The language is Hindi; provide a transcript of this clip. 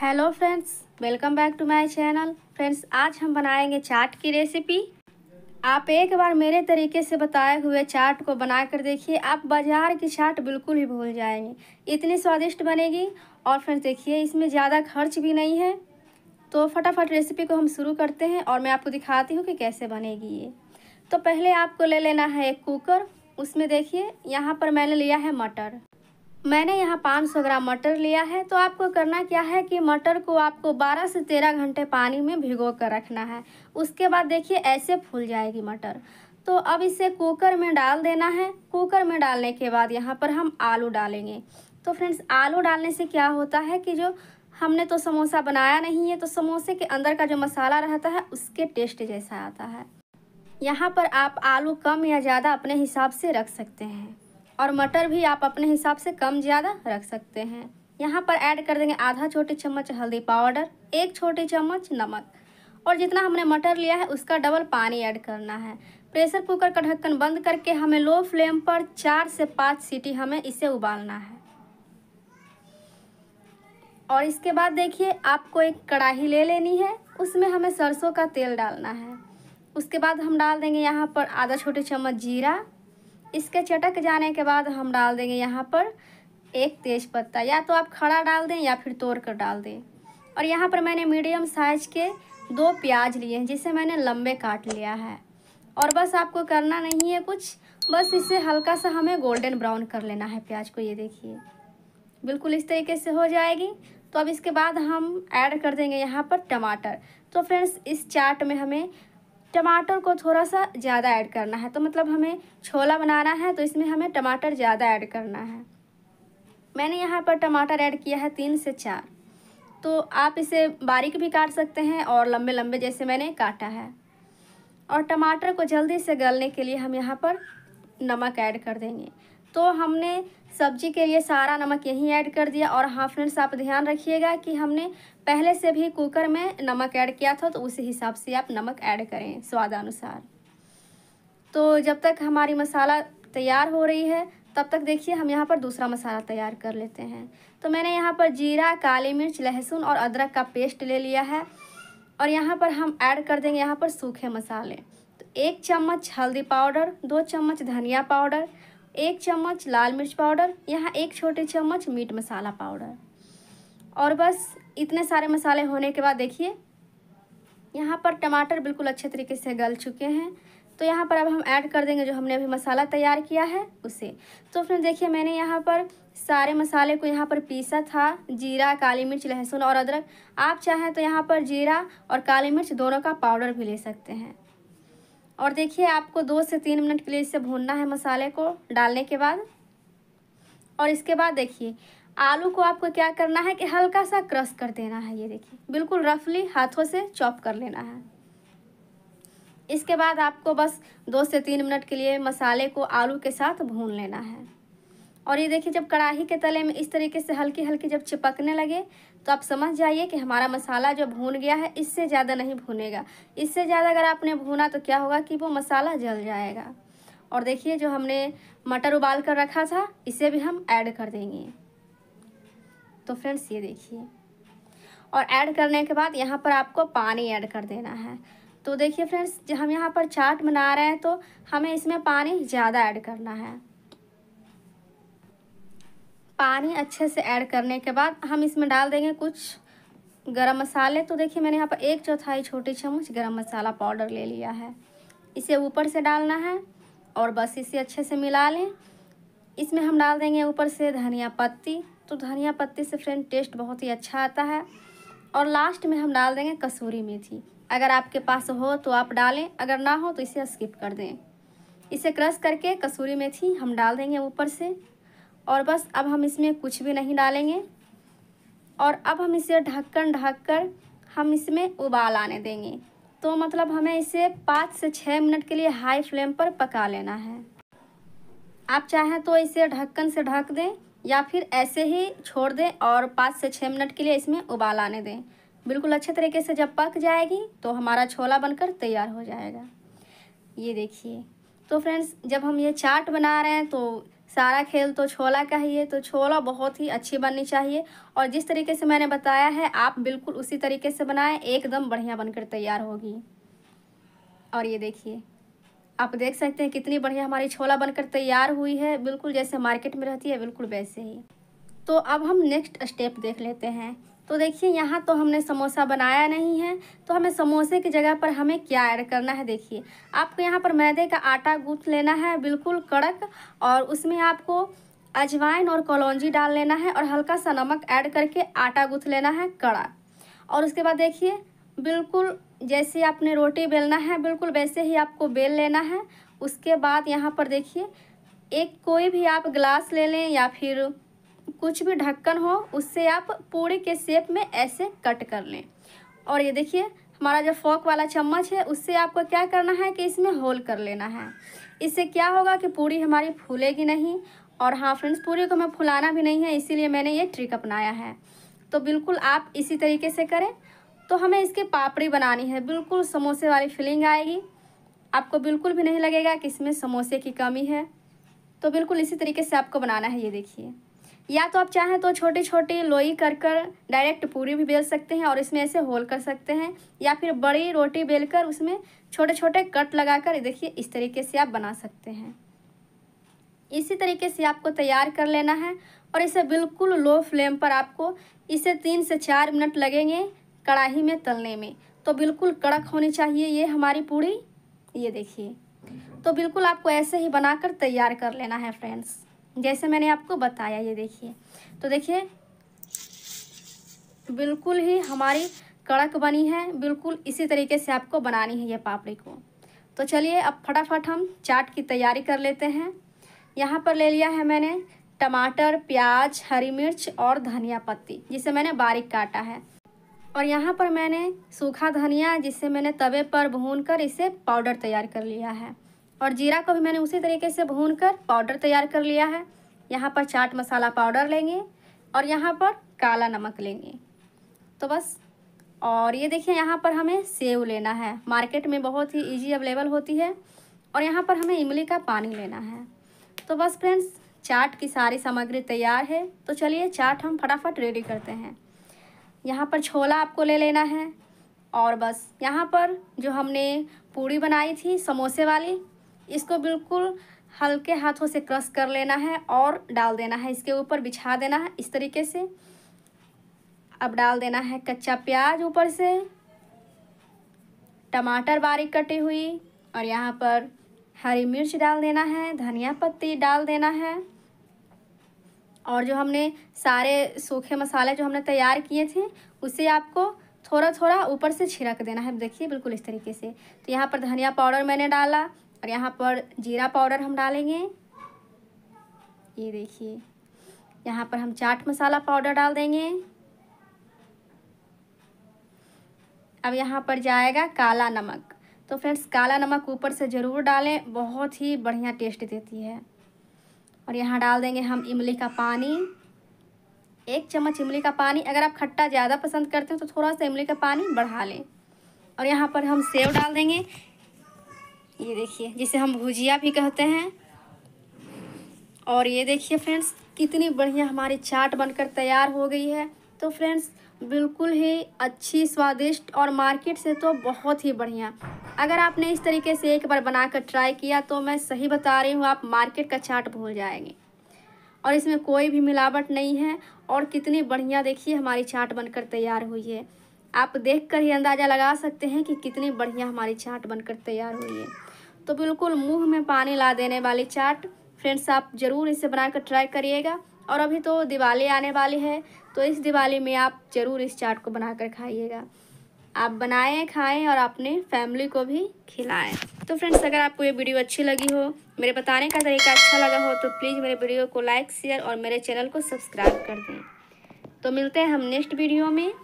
hello friends welcome back to my channel friends आज हम बनाएंगे चाट की रेसिपी आप एक बार मेरे तरीके से बताए हुए चाट को बनाकर देखिए आप बाजार की चाट बिल्कुल ही भूल जाएंगे इतनी स्वादिष्ट बनेगी और फ्रेंड्स देखिए इसमें ज़्यादा खर्च भी नहीं है तो फटाफट रेसिपी को हम शुरू करते हैं और मैं आपको दिखाती हूँ कि कैसे बनेगी ये तो पहले आपको ले लेना है एक कुकर उसमें देखिए यहाँ पर मैंने लिया है मटर मैंने यहाँ 500 ग्राम मटर लिया है तो आपको करना क्या है कि मटर को आपको 12 से 13 घंटे पानी में भिगो कर रखना है उसके बाद देखिए ऐसे फूल जाएगी मटर तो अब इसे कुकर में डाल देना है कुकर में डालने के बाद यहाँ पर हम आलू डालेंगे तो फ्रेंड्स आलू डालने से क्या होता है कि जो हमने तो समोसा बनाया नहीं है तो समोसे के अंदर का जो मसाला रहता है उसके टेस्ट जैसा आता है यहाँ पर आप आलू कम या ज़्यादा अपने हिसाब से रख सकते हैं और मटर भी आप अपने हिसाब से कम ज़्यादा रख सकते हैं यहाँ पर ऐड कर देंगे आधा छोटी चम्मच हल्दी पाउडर एक छोटी चम्मच नमक और जितना हमने मटर लिया है उसका डबल पानी ऐड करना है प्रेशर कुकर का ढक्कन बंद करके हमें लो फ्लेम पर चार से पाँच सीटी हमें इसे उबालना है और इसके बाद देखिए आपको एक कढ़ाही ले लेनी है उसमें हमें सरसों का तेल डालना है उसके बाद हम डाल देंगे यहाँ पर आधा छोटे चम्मच जीरा इसके चटक जाने के बाद हम डाल देंगे यहाँ पर एक तेज पत्ता या तो आप खड़ा डाल दें या फिर तोड़ कर डाल दें और यहाँ पर मैंने मीडियम साइज के दो प्याज लिए हैं जिसे मैंने लंबे काट लिया है और बस आपको करना नहीं है कुछ बस इसे हल्का सा हमें गोल्डन ब्राउन कर लेना है प्याज को ये देखिए बिल्कुल इस तरीके से हो जाएगी तो अब इसके बाद हम ऐड कर देंगे यहाँ पर टमाटर तो फ्रेंड्स इस चाट में हमें टमाटर को थोड़ा सा ज़्यादा ऐड करना है तो मतलब हमें छोला बनाना है तो इसमें हमें टमाटर ज़्यादा ऐड करना है मैंने यहाँ पर टमाटर ऐड किया है तीन से चार तो आप इसे बारीक भी काट सकते हैं और लंबे लंबे जैसे मैंने काटा है और टमाटर को जल्दी से गलने के लिए हम यहाँ पर नमक ऐड कर देंगे तो हमने सब्जी के लिए सारा नमक यहीं ऐड कर दिया और हाँ फ्रेंड्स आप ध्यान रखिएगा कि हमने पहले से भी कुकर में नमक ऐड किया था तो उस हिसाब से आप नमक ऐड करें स्वादानुसार तो जब तक हमारी मसाला तैयार हो रही है तब तक देखिए हम यहाँ पर दूसरा मसाला तैयार कर लेते हैं तो मैंने यहाँ पर जीरा काली मिर्च लहसुन और अदरक का पेस्ट ले लिया है और यहाँ पर हम ऐड कर देंगे यहाँ पर सूखे मसाले तो एक चम्मच हल्दी पाउडर दो चम्मच धनिया पाउडर एक चम्मच लाल मिर्च पाउडर यहाँ एक छोटे चम्मच मीट मसाला पाउडर और बस इतने सारे मसाले होने के बाद देखिए यहाँ पर टमाटर बिल्कुल अच्छे तरीके से गल चुके हैं तो यहाँ पर अब हम ऐड कर देंगे जो हमने अभी मसाला तैयार किया है उसे तो फिर देखिए मैंने यहाँ पर सारे मसाले को यहाँ पर पीसा था जीरा काली मिर्च लहसुन और अदरक आप चाहें तो यहाँ पर जीरा और काली मिर्च दोनों का पाउडर भी ले सकते हैं और देखिए आपको दो से तीन मिनट के लिए इसे भूनना है मसाले को डालने के बाद और इसके बाद देखिए आलू को आपको क्या करना है कि हल्का सा क्रश कर देना है ये देखिए बिल्कुल रफली हाथों से चॉप कर लेना है इसके बाद आपको बस दो से तीन मिनट के लिए मसाले को आलू के साथ भून लेना है और ये देखिए जब कढ़ाही के तले में इस तरीके से हल्की हल्की जब चिपकने लगे तो आप समझ जाइए कि हमारा मसाला जो भून गया है इससे ज़्यादा नहीं भूनेगा इससे ज़्यादा अगर आपने भूना तो क्या होगा कि वो मसाला जल जाएगा और देखिए जो हमने मटर उबाल कर रखा था इसे भी हम ऐड कर देंगे तो फ्रेंड्स ये देखिए और ऐड करने के बाद यहाँ पर आपको पानी ऐड कर देना है तो देखिए फ्रेंड्स हम यहाँ पर चाट बना रहे हैं तो हमें इसमें पानी ज़्यादा ऐड करना है पानी अच्छे से ऐड करने के बाद हम इसमें डाल देंगे कुछ गरम मसाले तो देखिए मैंने यहाँ पर एक चौथाई छोटी चम्मच गरम मसाला पाउडर ले लिया है इसे ऊपर से डालना है और बस इसे अच्छे से मिला लें इसमें हम डाल देंगे ऊपर से धनिया पत्ती तो धनिया पत्ती से फ्रेंड टेस्ट बहुत ही अच्छा आता है और लास्ट में हम डाल देंगे कसूरी मेथी अगर आपके पास हो तो आप डालें अगर ना हो तो इसे स्किप कर दें इसे क्रश करके कसूरी मेथी हम डाल देंगे ऊपर से और बस अब हम इसमें कुछ भी नहीं डालेंगे और अब हम इसे ढक्कन ढक कर हम इसमें उबाल आने देंगे तो मतलब हमें इसे पाँच से छः मिनट के लिए हाई फ्लेम पर पका लेना है आप चाहें तो इसे ढक्कन से ढक दें या फिर ऐसे ही छोड़ दें और पाँच से छः मिनट के लिए इसमें उबाल आने दें बिल्कुल अच्छे तरीके से जब पक जाएगी तो हमारा छोला बनकर तैयार हो जाएगा ये देखिए तो फ्रेंड्स जब हम ये चाट बना रहे हैं तो सारा खेल तो छोला का ही है तो छोला बहुत ही अच्छी बननी चाहिए और जिस तरीके से मैंने बताया है आप बिल्कुल उसी तरीके से बनाएं एकदम बढ़िया बनकर तैयार होगी और ये देखिए आप देख सकते हैं कितनी बढ़िया हमारी छोला बनकर तैयार हुई है बिल्कुल जैसे मार्केट में रहती है बिल्कुल वैसे ही तो अब हम नेक्स्ट स्टेप देख लेते हैं तो देखिए यहाँ तो हमने समोसा बनाया नहीं है तो हमें समोसे की जगह पर हमें क्या ऐड करना है देखिए आपको यहाँ पर मैदे का आटा गूंथ लेना है बिल्कुल कड़क और उसमें आपको अजवाइन और कलौजी डाल लेना है और हल्का सा नमक ऐड करके आटा गूंथ लेना है कड़ा और उसके बाद देखिए बिल्कुल जैसे आपने रोटी बेलना है बिल्कुल वैसे ही आपको बेल लेना है उसके बाद यहाँ पर देखिए एक कोई भी आप ग्लास ले लें या फिर कुछ भी ढक्कन हो उससे आप पूड़ी के शेप में ऐसे कट कर लें और ये देखिए हमारा जो फोक वाला चम्मच है उससे आपको क्या करना है कि इसमें होल कर लेना है इससे क्या होगा कि पूरी हमारी फूलेगी नहीं और हाँ फ्रेंड्स पूरी को हमें फुलाना भी नहीं है इसीलिए मैंने ये ट्रिक अपनाया है तो बिल्कुल आप इसी तरीके से करें तो हमें इसके पापड़ी बनानी है बिल्कुल समोसे वाली फीलिंग आएगी आपको बिल्कुल भी नहीं लगेगा कि इसमें समोसे की कमी है तो बिल्कुल इसी तरीके से आपको बनाना है ये देखिए या तो आप चाहें तो छोटे छोटे लोई कर कर डायरेक्ट पूरी भी बेल सकते हैं और इसमें ऐसे होल कर सकते हैं या फिर बड़ी रोटी बेल कर उसमें छोटे छोटे कट लगा कर देखिए इस तरीके से आप बना सकते हैं इसी तरीके से आपको तैयार कर लेना है और इसे बिल्कुल लो फ्लेम पर आपको इसे तीन से चार मिनट लगेंगे कढ़ाई में तलने में तो बिल्कुल कड़क होनी चाहिए ये हमारी पूड़ी ये देखिए तो बिल्कुल आपको ऐसे ही बनाकर तैयार कर लेना है फ्रेंड्स जैसे मैंने आपको बताया ये देखिए तो देखिए बिल्कुल ही हमारी कड़क बनी है बिल्कुल इसी तरीके से आपको बनानी है ये पापड़ी को तो चलिए अब फटाफट हम चाट की तैयारी कर लेते हैं यहाँ पर ले लिया है मैंने टमाटर प्याज हरी मिर्च और धनिया पत्ती जिसे मैंने बारीक काटा है और यहाँ पर मैंने सूखा धनिया जिसे मैंने तवे पर भून कर इसे पाउडर तैयार कर लिया है और जीरा को भी मैंने उसी तरीके से भून कर पाउडर तैयार कर लिया है यहाँ पर चाट मसाला पाउडर लेंगे और यहाँ पर काला नमक लेंगे तो बस और ये देखिए यहाँ पर हमें सेव लेना है मार्केट में बहुत ही इजी अवेलेबल होती है और यहाँ पर हमें इमली का पानी लेना है तो बस फ्रेंड्स चाट की सारी सामग्री तैयार है तो चलिए चाट हम फटाफट रेडी करते हैं यहाँ पर छोला आपको ले लेना है और बस यहाँ पर जो हमने पूड़ी बनाई थी समोसे वाली इसको बिल्कुल हल्के हाथों से क्रश कर लेना है और डाल देना है इसके ऊपर बिछा देना है इस तरीके से अब डाल देना है कच्चा प्याज ऊपर से टमाटर बारीक कटी हुई और यहाँ पर हरी मिर्च डाल देना है धनिया पत्ती डाल देना है और जो हमने सारे सूखे मसाले जो हमने तैयार किए थे उसे आपको थोड़ा थोड़ा ऊपर से छिड़क देना है देखिए बिल्कुल इस तरीके से तो यहाँ पर धनिया पाउडर मैंने डाला और यहाँ पर जीरा पाउडर हम डालेंगे ये देखिए यहाँ पर हम चाट मसाला पाउडर डाल देंगे अब यहाँ पर जाएगा काला नमक तो फ्रेंड्स काला नमक ऊपर से ज़रूर डालें बहुत ही बढ़िया टेस्ट देती है और यहाँ डाल देंगे हम इमली का पानी एक चम्मच इमली का पानी अगर आप खट्टा ज़्यादा पसंद करते हो तो थोड़ा सा इमली का पानी बढ़ा लें और यहाँ पर हम सेव डाल देंगे ये देखिए जिसे हम भुजिया भी कहते हैं और ये देखिए फ्रेंड्स कितनी बढ़िया हमारी चाट बनकर तैयार हो गई है तो फ्रेंड्स बिल्कुल ही अच्छी स्वादिष्ट और मार्केट से तो बहुत ही बढ़िया अगर आपने इस तरीके से एक बार बनाकर ट्राई किया तो मैं सही बता रही हूँ आप मार्केट का चाट भूल जाएंगे और इसमें कोई भी मिलावट नहीं है और कितनी बढ़िया देखिए हमारी चाट बनकर तैयार हुई है आप देख कर ही अंदाज़ा लगा सकते हैं कि कितनी बढ़िया हमारी चाट बनकर तैयार हुई है तो बिल्कुल मुंह में पानी ला देने वाली चाट फ्रेंड्स आप ज़रूर इसे बनाकर ट्राई करिएगा और अभी तो दिवाली आने वाली है तो इस दिवाली में आप ज़रूर इस चाट को कर खाइएगा आप बनाएं खाएं और अपने फैमिली को भी खिलाएं तो फ्रेंड्स अगर आपको ये वीडियो अच्छी लगी हो मेरे बताने का तरीका अच्छा लगा हो तो प्लीज़ मेरे वीडियो को लाइक शेयर और मेरे चैनल को सब्सक्राइब कर दें तो मिलते हैं हम नेक्स्ट वीडियो में